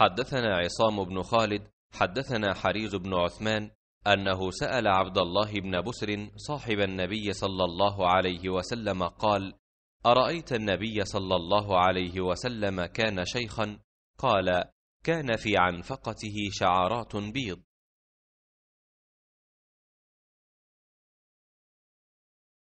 حدثنا عصام بن خالد حدثنا حريز بن عثمان انه سال عبد الله بن بسر صاحب النبي صلى الله عليه وسلم قال ارايت النبي صلى الله عليه وسلم كان شيخا قال كان في عنفقته شعرات بيض